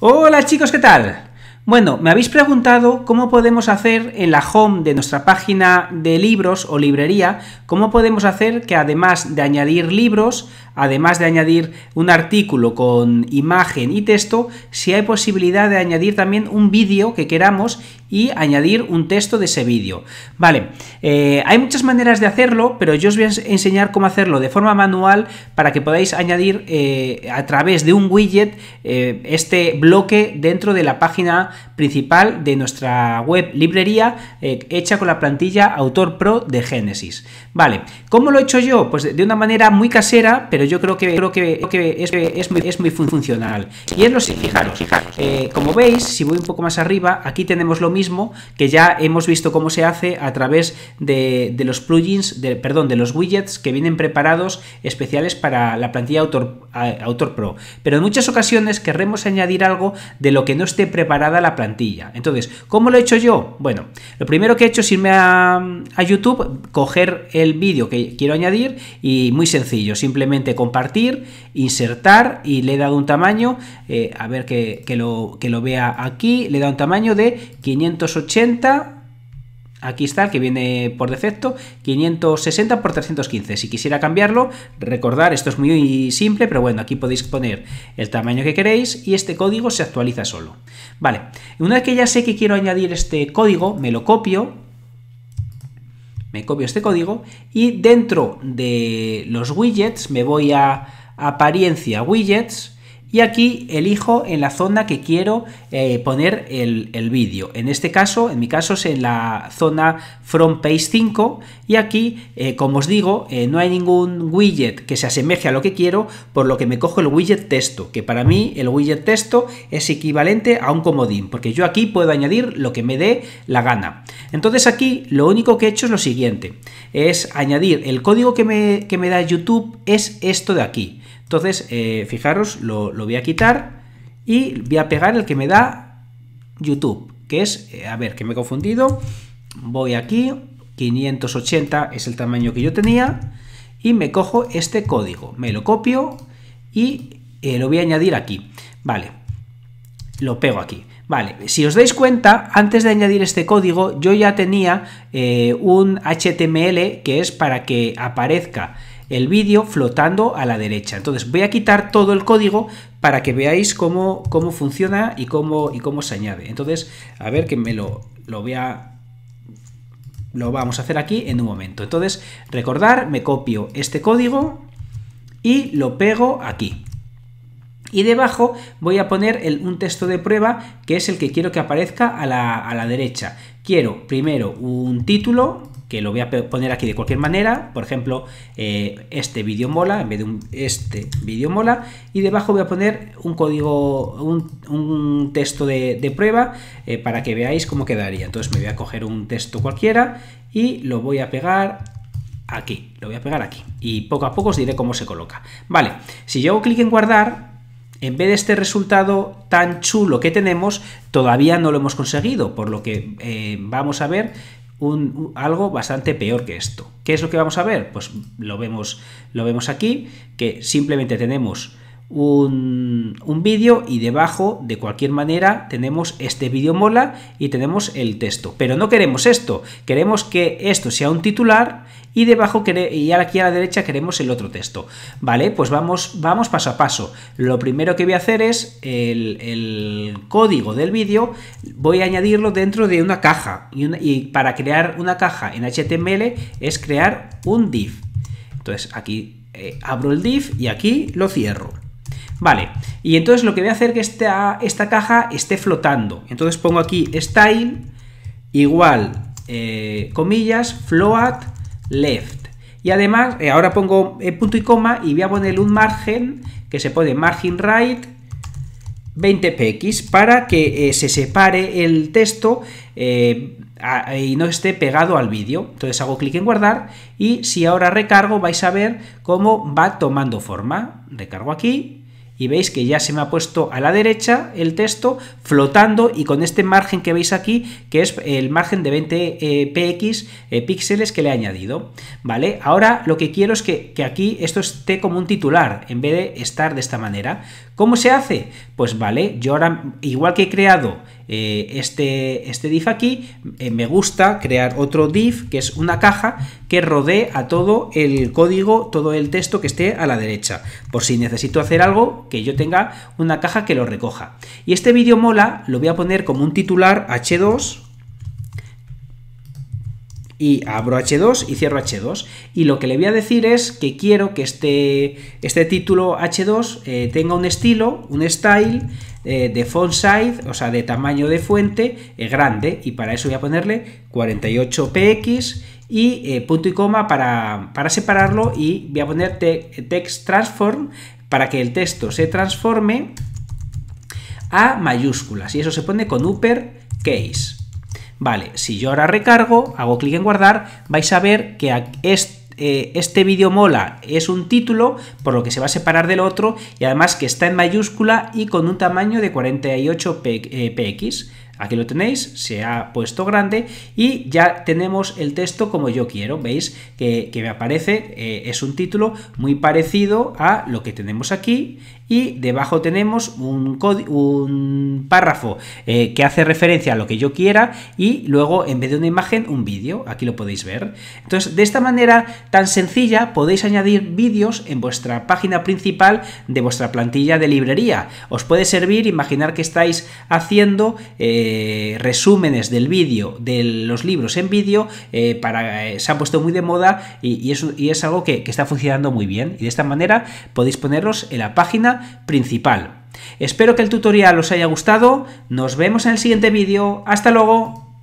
Hola chicos, ¿qué tal? Bueno, me habéis preguntado cómo podemos hacer en la home de nuestra página de libros o librería, cómo podemos hacer que además de añadir libros, además de añadir un artículo con imagen y texto, si hay posibilidad de añadir también un vídeo que queramos y añadir un texto de ese vídeo. Vale, eh, hay muchas maneras de hacerlo, pero yo os voy a enseñar cómo hacerlo de forma manual para que podáis añadir eh, a través de un widget eh, este bloque dentro de la página principal de nuestra web librería eh, hecha con la plantilla Autor Pro de Genesis. Vale, ¿cómo lo he hecho yo? Pues de una manera muy casera, pero yo creo que, creo que, es, muy, funcional. Y es lo siguiente, fijaros, eh, como veis, si voy un poco más arriba, aquí tenemos lo mismo que ya hemos visto cómo se hace a través de, los plugins, de, perdón, de los widgets que vienen preparados especiales para la plantilla Autor, eh, Autor Pro. Pero en muchas ocasiones queremos añadir algo de lo que no esté preparada la plantilla. Entonces, ¿cómo lo he hecho yo? Bueno, lo primero que he hecho es irme a, YouTube, coger el vídeo que quiero añadir y muy sencillo, simplemente compartir, insertar y le he dado un tamaño, eh, a ver que, que, lo, que lo vea aquí, le da un tamaño de 580 Aquí está el que viene por defecto, 560 por 315. Si quisiera cambiarlo, recordar, esto es muy simple, pero bueno, aquí podéis poner el tamaño que queréis y este código se actualiza solo. Vale, una vez que ya sé que quiero añadir este código, me lo copio, me copio este código y dentro de los widgets me voy a apariencia widgets y aquí elijo en la zona que quiero eh, poner el, vídeo. En este caso, en mi caso es en la zona Front Page 5 y aquí, eh, como os digo, eh, no hay ningún widget que se asemeje a lo que quiero, por lo que me cojo el widget texto, que para mí el widget texto es equivalente a un comodín, porque yo aquí puedo añadir lo que me dé la gana. Entonces aquí lo único que he hecho es lo siguiente, es añadir el código que me da YouTube es esto de aquí. Entonces, eh, fijaros, lo, voy a quitar y voy a pegar el que me da YouTube, que es, eh, a ver, que me he confundido, voy aquí, 580 es el tamaño que yo tenía, y me cojo este código, me lo copio y eh, lo voy a añadir aquí, vale, lo pego aquí. Vale, si os dais cuenta, antes de añadir este código yo ya tenía un HTML que es para que aparezca el vídeo flotando a la derecha. Entonces voy a quitar todo el código para que veáis cómo, cómo funciona y cómo, y cómo se añade. Entonces, a ver que me lo, lo voy a... Lo vamos a hacer aquí en un momento. Entonces, recordar, me copio este código y lo pego aquí. Y debajo voy a poner un texto de prueba que es el que quiero que aparezca a la, a la derecha. Quiero primero un título, que lo voy a poner aquí de cualquier manera, por ejemplo, eh, este vídeo mola, en vez de un, este vídeo mola, y debajo voy a poner un código, un, texto de, prueba eh, para que veáis cómo quedaría. Entonces me voy a coger un texto cualquiera y lo voy a pegar aquí, lo voy a pegar aquí, y poco a poco os diré cómo se coloca. Vale, si yo hago clic en guardar, en vez de este resultado tan chulo que tenemos, todavía no lo hemos conseguido, por lo que eh, vamos a ver un, algo bastante peor que esto. ¿Qué es lo que vamos a ver? Pues lo vemos, lo vemos aquí, que simplemente tenemos un, un vídeo y debajo de cualquier manera tenemos este vídeo mola y tenemos el texto. Pero no queremos esto, queremos que esto sea un titular y debajo y aquí a la derecha queremos el otro texto. Vale, pues vamos, vamos paso a paso. Lo primero que voy a hacer es el, código del vídeo, voy a añadirlo dentro de una caja y, para crear una caja en HTML es crear un div. Entonces aquí eh, abro el div y aquí lo cierro. Vale, y entonces lo que voy a hacer que esta, esta caja esté flotando. Entonces pongo aquí style igual eh, comillas float left. Y además, eh, ahora pongo eh, punto y coma y voy a poner un margen que se pone margin right 20px para que eh, se separe el texto y no esté pegado al vídeo. Entonces hago clic en guardar y si ahora recargo vais a ver cómo va tomando forma. Recargo aquí y veis que ya se me ha puesto a la derecha el texto flotando y con este margen que veis aquí que es el margen de 20 eh, px eh, píxeles que le he añadido vale ahora lo que quiero es que, aquí esto esté como un titular en vez de estar de esta manera ¿cómo se hace? pues vale yo ahora igual que he creado eh, este, este div aquí me gusta crear otro div que es una caja que rodee a todo el código, todo el texto que esté a la derecha, por si necesito hacer algo, que yo tenga una caja que lo recoja. Y este vídeo mola, lo voy a poner como un titular H2, y abro H2 y cierro H2 y lo que le voy a decir es que quiero que este, este título H2 eh, tenga un estilo, un style eh, de font size, o sea de tamaño de fuente eh, grande y para eso voy a ponerle 48px y eh, punto y coma para, separarlo y voy a poner text transform para que el texto se transforme a mayúsculas y eso se pone con case Vale, si yo ahora recargo, hago clic en guardar, vais a ver que eh, este vídeo mola es un título, por lo que se va a separar del otro y además que está en mayúscula y con un tamaño de 48 px. Aquí lo tenéis, se ha puesto grande y ya tenemos el texto como yo quiero. Veis que, me aparece, eh, es un título muy parecido a lo que tenemos aquí y debajo tenemos un, un párrafo eh, que hace referencia a lo que yo quiera y luego en vez de una imagen un vídeo, aquí lo podéis ver. Entonces de esta manera tan sencilla podéis añadir vídeos en vuestra página principal de vuestra plantilla de librería. Os puede servir imaginar que estáis haciendo... Eh, eh, resúmenes del vídeo, de los libros en vídeo, eh, para, eh, se ha puesto muy de moda y, es, algo que, está funcionando muy bien. Y de esta manera podéis ponerlos en la página principal. Espero que el tutorial os haya gustado, nos vemos en el siguiente vídeo, hasta luego.